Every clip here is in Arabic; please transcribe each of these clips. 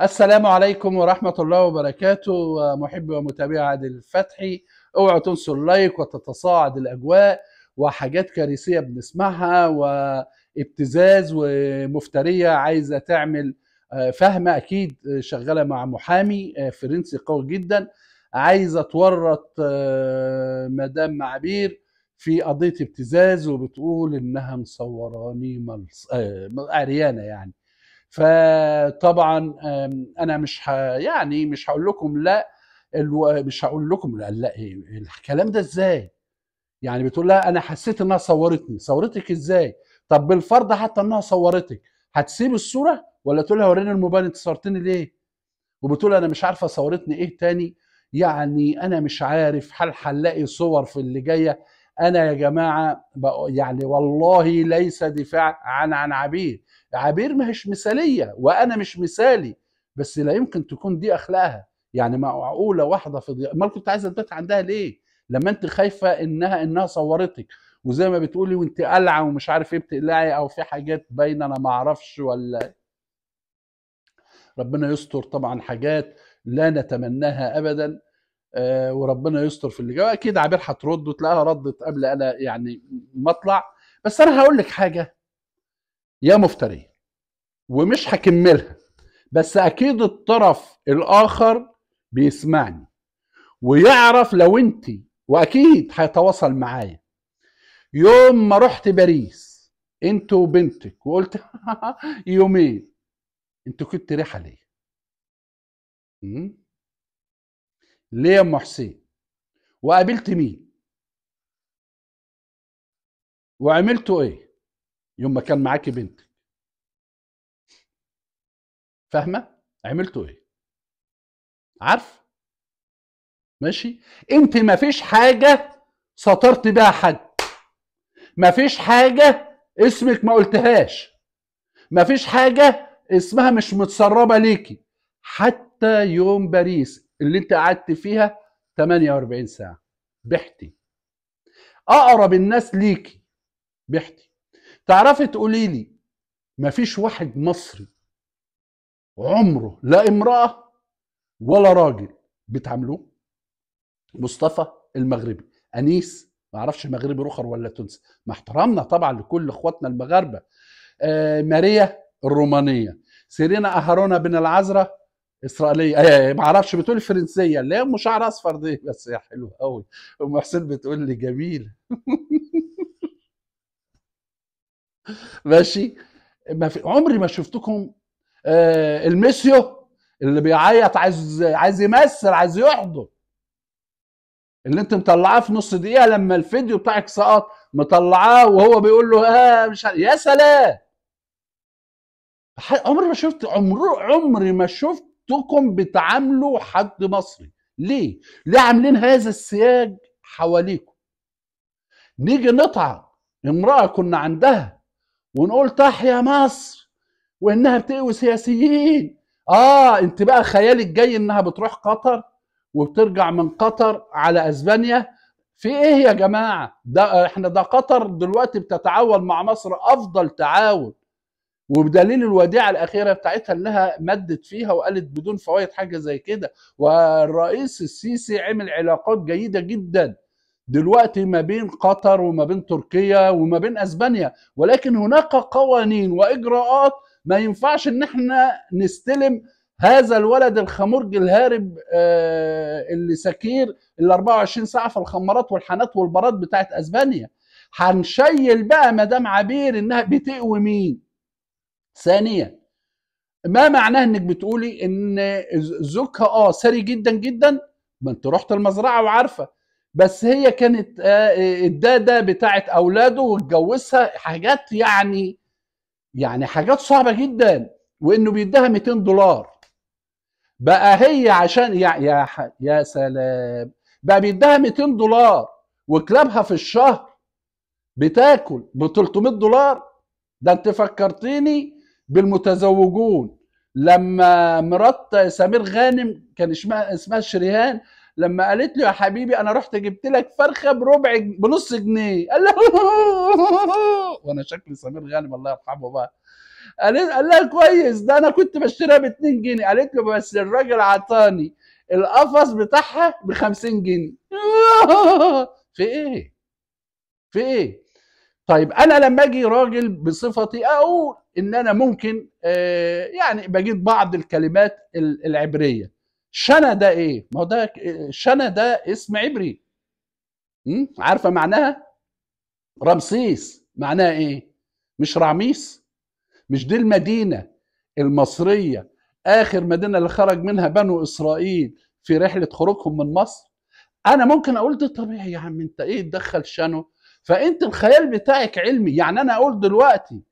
السلام عليكم ورحمة الله وبركاته ومحبي ومتابعي عادل الفتحي اوعوا تنسوا اللايك وتتصاعد الأجواء وحاجات كارثية بنسمعها وابتزاز ومفترية عايزة تعمل آه، فهمة أكيد آه، شغالة مع محامي آه، فرنسي قوي جدا عايزة تورط مدام عبير في قضية ابتزاز وبتقول إنها مصوراني ملص... عريانة يعني فطبعا انا مش ه... يعني مش هقول لكم لا الو... مش هقول لكم لا لا ايه الكلام ده ازاي يعني بتقول لها انا حسيت انها صورتني صورتك ازاي طب بالفرض حتى انها صورتك هتسيب الصوره ولا تقول لها وريني الموبايل انت صورتني ليه وبتقول انا مش عارفه صورتني ايه تاني يعني انا مش عارف هل هنلاقي صور في اللي جايه انا يا جماعه يعني والله ليس دفاع عن عن عبير عبير ما هيش مثاليه وانا مش مثالي بس لا يمكن تكون دي اخلاقها يعني معقوله واحده في ضياء امال كنت عايزه تبات عندها ليه لما انت خايفه انها انها صورتك وزي ما بتقولي وانت قلعه ومش عارف ايه بتقلعي او في حاجات باينه انا ما اعرفش ولا إيه. ربنا يستر طبعا حاجات لا نتمناها ابدا آه، وربنا يستر في اللي جاي اكيد عبير هترد وتلاقيها ردت قبل انا يعني ما اطلع بس انا هقول لك حاجه يا مفتري ومش هكملها بس اكيد الطرف الاخر بيسمعني ويعرف لو انت واكيد هيتواصل معايا يوم ما رحت باريس انت وبنتك وقلت يومين انت كنت ريحه ليه؟ ليه يا ام حسين وقابلت مين وعملتوا ايه يوم ما كان معاكي بنتك فاهمه عملتوا ايه عارف ماشي انت ما فيش حاجه سطرت بيها حد ما فيش حاجه اسمك ما قلتهاش ما فيش حاجه اسمها مش متسربه ليكي حتى يوم باريس اللي انت قعدت فيها 48 ساعه بحتي اقرب الناس ليكي بحتي تعرفي تقولي لي مفيش واحد مصري عمره لا امراه ولا راجل بتعاملوه مصطفى المغربي انيس ما اعرفش مغربي رخر ولا تونسي مع احترامنا طبعا لكل اخواتنا المغاربه آه ماريا الرومانيه سيرينا اهارونا بن العذراء اسرائيليه ايه ما اعرفش بتقول فرنسيه اللي هي شعر اصفر دي بس هي حلوه قوي ام حسين بتقول لي جميله ماشي ما في عمري ما شفتكم آه المسيو اللي بيعيط عايز عايز يمثل عايز يحضر اللي انت مطلعاه في نص دقيقه لما الفيديو بتاعك سقط مطلعاه وهو بيقول له اه مش يا سلام عمري ما شفت عمري عمري ما شفت انتم بتعاملوا حد مصري ليه ليه عاملين هذا السياج حواليكم نيجي نطعن امراه كنا عندها ونقول تحيا مصر وانها بتقوي سياسيين اه انت بقى خيالك جاي انها بتروح قطر وبترجع من قطر على اسبانيا في ايه يا جماعه ده احنا ده قطر دلوقتي بتتعاون مع مصر افضل تعاون وبدليل الوديعه الاخيره بتاعتها انها مدت فيها وقالت بدون فوائد حاجه زي كده والرئيس السيسي عمل علاقات جيده جدا دلوقتي ما بين قطر وما بين تركيا وما بين اسبانيا ولكن هناك قوانين واجراءات ما ينفعش ان احنا نستلم هذا الولد الخمرج الهارب آه، اللي سكير ال 24 ساعه في الخمرات والحانات والبراد بتاعت اسبانيا هنشيل بقى مدام عبير انها بتقوي مين ثانيا ما معناه انك بتقولي ان زوجها اه ثري جدا جدا ما انت رحت المزرعه وعارفه بس هي كانت آه، آه، الداده بتاعت اولاده واتجوزها حاجات يعني يعني حاجات صعبه جدا وانه بيديها 200 دولار بقى هي عشان يا يا يا سلام بقى بيديها 200 دولار وكلابها في الشهر بتاكل ب 300 دولار ده انت فكرتيني بالمتزوجون لما مرات سمير غانم كان اسمها اسمها شريهان لما قالت له يا حبيبي انا رحت جبت لك فرخه بربع بنص جنيه قال لها وانا شكلي سمير غانم الله يرحمه بقى قالت قال لها كويس ده انا كنت بشتريها ب 2 جنيه قالت له بس الراجل عطاني القفص بتاعها ب 50 جنيه في ايه في ايه طيب انا لما اجي راجل بصفتي اقول ان انا ممكن آه، يعني بجيب بعض الكلمات العبريه شنا ده ايه ما هو ده آه، شنا ده اسم عبري عارفه معناها رمسيس معناها ايه مش رعميس مش دي المدينه المصريه اخر مدينه اللي خرج منها بنو اسرائيل في رحله خروجهم من مصر انا ممكن اقول ده طبيعي يا عم انت ايه تدخل شانو فانت الخيال بتاعك علمي يعني انا اقول دلوقتي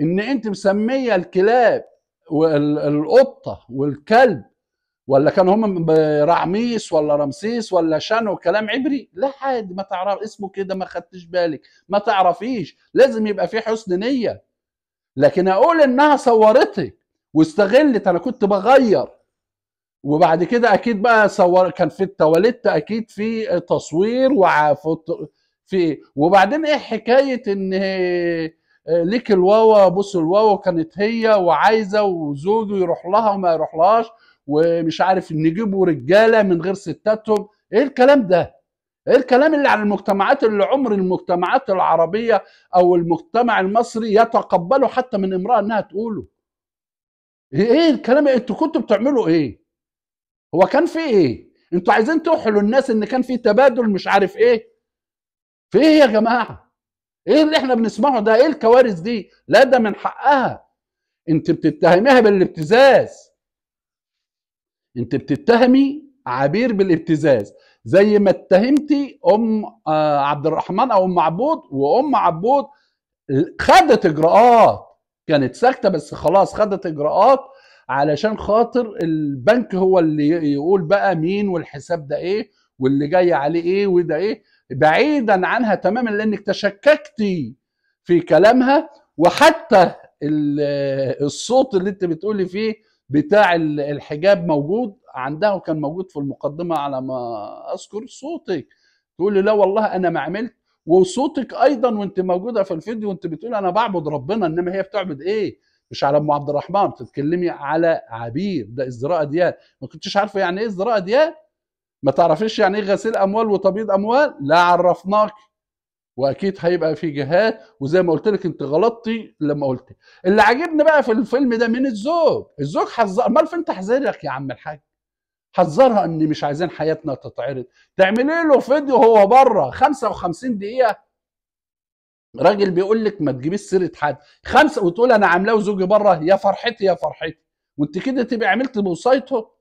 ان انت مسميه الكلاب والقطه والكلب ولا كان هم رعميس ولا رمسيس ولا شانو كلام عبري لا حد ما تعرف اسمه كده ما خدتش بالك ما تعرفيش لازم يبقى في حسن نيه لكن اقول انها صورتك واستغلت انا كنت بغير وبعد كده اكيد بقى صور كان في التواليت اكيد في تصوير وفي إيه؟ وبعدين ايه حكايه ان آه، ليك الواوا بص الواوا كانت هي وعايزه وزوجه يروح لها وما يروحلهاش ومش عارف نجيبوا رجاله من غير ستاتهم ايه الكلام ده ايه الكلام اللي عن المجتمعات اللي عمر المجتمعات العربيه او المجتمع المصري يتقبله حتى من امراه انها تقوله ايه, إيه الكلام انتوا كنتوا بتعملوا ايه هو كان في ايه انتوا عايزين توحلوا الناس ان كان في تبادل مش عارف ايه في ايه يا جماعه ايه اللي احنا بنسمعه ده ايه الكوارث دي لا ده من حقها انت بتتهميها بالابتزاز انت بتتهمي عبير بالابتزاز زي ما اتهمتي ام آه، عبد الرحمن او ام عبود وام عبود خدت اجراءات كانت ساكته بس خلاص خدت اجراءات علشان خاطر البنك هو اللي يقول بقى مين والحساب ده ايه واللي جاي عليه ايه وده ايه بعيدا عنها تماما لانك تشككتي في كلامها وحتى الصوت اللي انت بتقولي فيه بتاع الحجاب موجود عندها وكان موجود في المقدمه على ما اذكر صوتك تقولي لا والله انا ما عملت وصوتك ايضا وانت موجوده في الفيديو وانت بتقول انا بعبد ربنا انما هي بتعبد ايه مش على ام عبد الرحمن بتتكلمي على عبير ده ازدراء ديان ما كنتش عارفه يعني ايه ازدراء ديان ما تعرفيش يعني ايه غسيل اموال وتبييض اموال لا عرفناك واكيد هيبقى في جهات وزي ما قلت لك انت غلطتي لما قلت اللي عاجبني بقى في الفيلم ده من الزوج الزوج حذر امال فين تحذيرك يا عم الحاج حذرها ان مش عايزين حياتنا تتعرض تعملي له فيديو هو بره 55 دقيقه راجل بيقول لك ما تجيبيش سيره حد خمسه وتقول انا عاملاه وزوجي بره يا فرحتي يا فرحتي وانت كده تبقى عملت بوصايته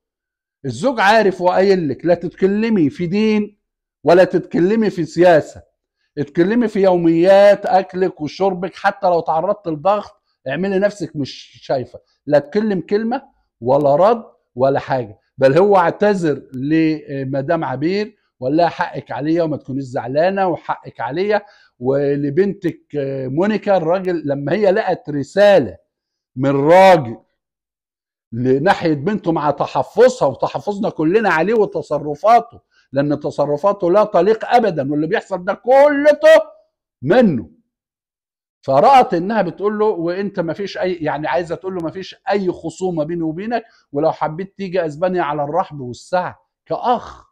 الزوج عارف وقايل لك لا تتكلمي في دين ولا تتكلمي في سياسه اتكلمي في يوميات اكلك وشربك حتى لو تعرضت لضغط اعملي نفسك مش شايفه لا تكلم كلمه ولا رد ولا حاجه بل هو اعتذر لمدام عبير وقال لها حقك عليا وما تكونيش زعلانه وحقك عليا ولبنتك مونيكا الراجل لما هي لقت رساله من راجل لناحيه بنته مع تحفظها وتحفظنا كلنا عليه وتصرفاته لان تصرفاته لا تليق ابدا واللي بيحصل ده كلته منه فرأت انها بتقول له وانت ما فيش اي يعني عايزه تقول له ما فيش اي خصومه بيني وبينك ولو حبيت تيجي اسبانيا على الرحب والسعه كاخ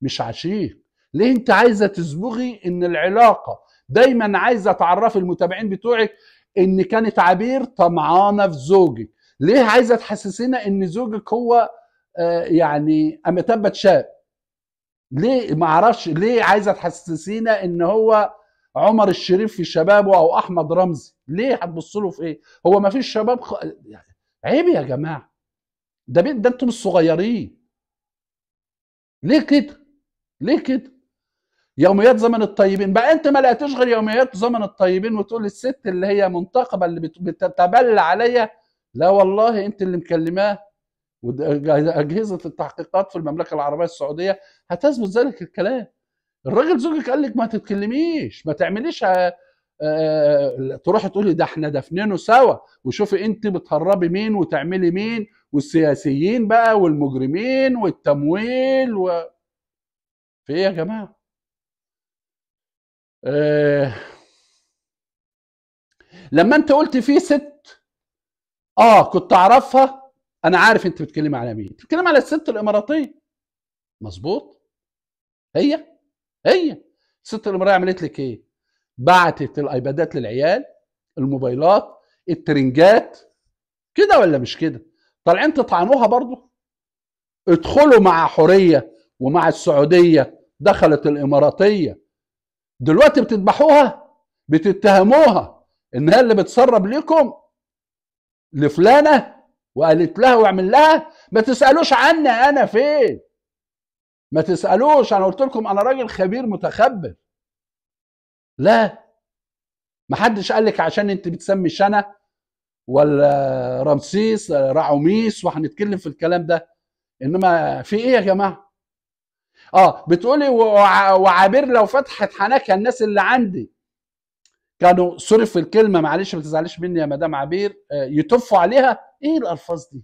مش عشيق ليه انت عايزه تسبغي ان العلاقه دايما عايزه تعرفي المتابعين بتوعك ان كانت عبير طمعانه في زوجك ليه عايزه تحسسنا ان زوجك هو آه، يعني اميتاب شاب ليه ما اعرفش ليه عايزه تحسسينا ان هو عمر الشريف في شبابه او احمد رمزي ليه هتبص له في ايه هو ما فيش شباب خ... يعني عيب يا جماعه ده بيت ده انتم الصغيرين ليه كده ليه كده يوميات زمن الطيبين بقى انت ما لقيتش غير يوميات زمن الطيبين وتقول الست اللي هي منتقبه اللي بتتبلى عليا لا والله انت اللي مكلماه واجهزه التحقيقات في المملكه العربيه السعوديه هتثبت ذلك الكلام الراجل زوجك قال لك ما تتكلميش ما تعمليش آه،, أه تروحي تقولي ده احنا دفنينه سوا وشوفي انت بتهربي مين وتعملي مين والسياسيين بقى والمجرمين والتمويل و... في ايه يا جماعه؟ أه... لما انت قلت في ست اه كنت اعرفها انا عارف انت بتتكلم على مين بتتكلم على الست الاماراتيه مظبوط هي هي الست الاماراتيه عملت لك ايه بعتت الايبادات للعيال الموبايلات الترنجات كده ولا مش كده طالعين تطعنوها برضه ادخلوا مع حوريه ومع السعوديه دخلت الاماراتيه دلوقتي بتذبحوها بتتهموها انها اللي بتسرب لكم لفلانه وقالت لها واعمل لها ما تسالوش عني انا فين ما تسالوش انا قلت لكم انا راجل خبير متخبر لا محدش قال لك عشان انت بتسمي شنا ولا رمسيس رعوميس وهنتكلم في الكلام ده انما في ايه يا جماعه اه بتقولي وعابر لو فتحت حناكها الناس اللي عندي كانوا سوري في الكلمه معلش ما تزعليش مني يا مدام عبير آه، يتفوا عليها ايه الالفاظ دي؟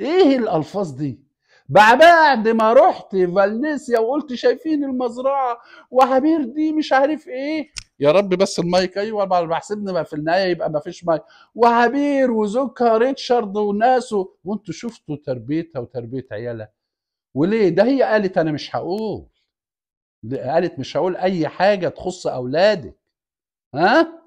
ايه الالفاظ دي؟ بعد ما رحت فالنسيا وقلت شايفين المزرعه وعبير دي مش عارف ايه يا رب بس المايك ايوه ما بحسبني ما في النهايه يبقى ما فيش مايك وعبير وزوجها ريتشارد وناسه وانتوا شفتوا تربيتها وتربيه عيالها وليه ده هي قالت انا مش هقول قالت مش هقول اي حاجه تخص اولادك ها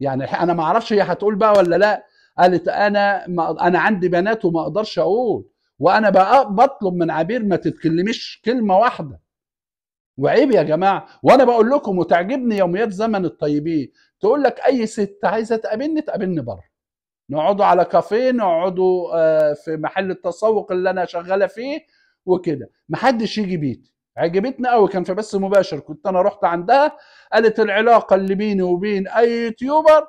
يعني انا ما اعرفش هي هتقول بقى ولا لا قالت انا ما انا عندي بنات وما اقدرش اقول وانا بقى بطلب من عبير ما تتكلميش كلمه واحده وعيب يا جماعه وانا بقول لكم وتعجبني يوميات زمن الطيبين تقول لك اي ست عايزه تقابلني تقابلني بره نقعدوا على كافيه نقعدوا آه، في محل التسوق اللي انا شغاله فيه وكده محدش يجي بيتي عجبتني قوي كان في بث مباشر كنت انا رحت عندها قالت العلاقه اللي بيني وبين اي يوتيوبر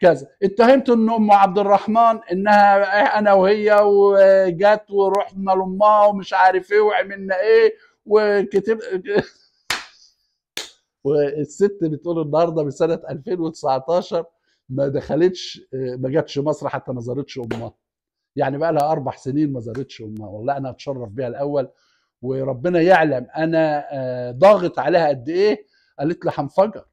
كذا اتهمت ان ام عبد الرحمن انها انا وهي وجت ورحنا لامها ومش عارف ايه وعملنا ايه وكتب والست بتقول النهارده من سنه 2019 ما دخلتش ما جاتش مصر حتى ما زارتش امها يعني بقى لها اربع سنين ما زارتش امها والله انا اتشرف بيها الاول وربنا يعلم انا آه، ضاغط عليها قد ايه قالت لي هنفجر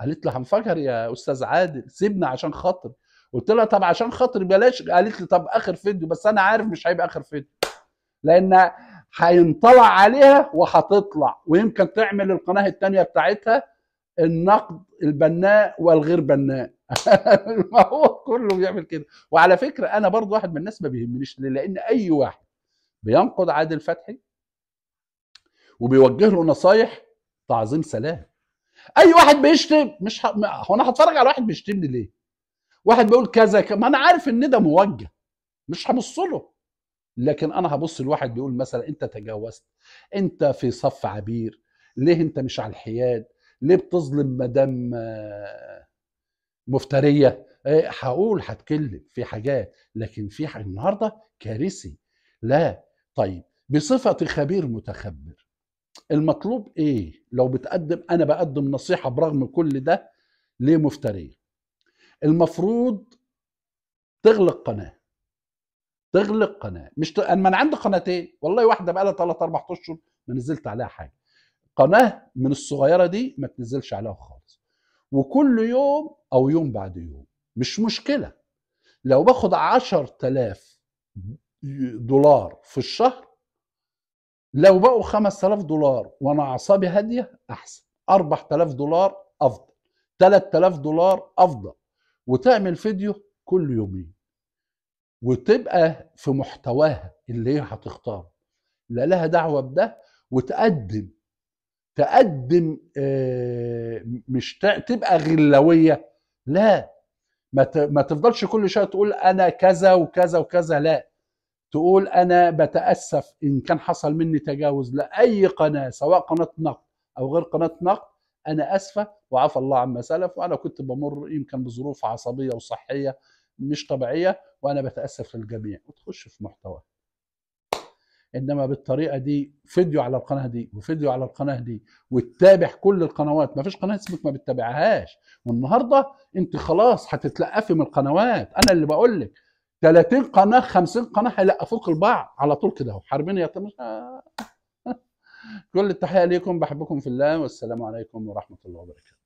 قالت لي هنفجر يا استاذ عادل سيبنا عشان خاطري قلت لها طب عشان خاطري بلاش قالت لي طب اخر فيديو بس انا عارف مش هيبقى اخر فيديو لان هينطلع عليها وهتطلع ويمكن تعمل القناه الثانيه بتاعتها النقد البناء والغير بناء ما هو كله بيعمل كده وعلى فكره انا برضو واحد من الناس ما بيهمنيش لان اي واحد بينقد عادل فتحي وبيوجه له نصايح تعظيم سلام اي واحد بيشتم مش هو انا هتفرج على واحد بيشتمني ليه واحد بيقول كذا ك... ما انا عارف ان ده موجه مش هبص له لكن انا هبص لواحد بيقول مثلا انت تجاوزت انت في صف عبير ليه انت مش على الحياد ليه بتظلم مدام مفتريه آه، هقول هتكلم في حاجات لكن في حاجة النهارده كارثي لا طيب بصفتي خبير متخبر المطلوب ايه لو بتقدم انا بقدم نصيحه برغم كل ده ليه مفتريه المفروض تغلق قناه تغلق قناه مش ت... انا من عندي قناتين والله واحده بقى لها 3 4 اشهر ما نزلت عليها حاجه قناه من الصغيره دي ما تنزلش عليها خالص وكل يوم او يوم بعد يوم مش مشكله لو باخد 10000 دولار في الشهر لو بقوا 5000 دولار وانا اعصابي هاديه احسن 4000 دولار افضل 3000 دولار افضل وتعمل فيديو كل يومين وتبقى في محتواها اللي هي هتختاره لا لها دعوه بده وتقدم تقدم آه، مش تبقى غلاويه لا ما تفضلش كل شويه تقول انا كذا وكذا وكذا لا تقول انا بتاسف ان كان حصل مني تجاوز لاي قناه سواء قناه نقد او غير قناه نقد انا اسفه وعفى الله عما سلف وانا كنت بمر يمكن بظروف عصبيه وصحيه مش طبيعيه وانا بتاسف للجميع وتخش في محتوى انما بالطريقه دي فيديو على القناه دي وفيديو على القناه دي وتتابع كل القنوات ما فيش قناه اسمك ما بتتابعهاش والنهارده انت خلاص هتتلقفي من القنوات انا اللي بقول لك 30 قناه 50 قناه هيلقفوك الباع على طول كده حاربين يا كل التحيه ليكم بحبكم في الله والسلام عليكم ورحمه الله وبركاته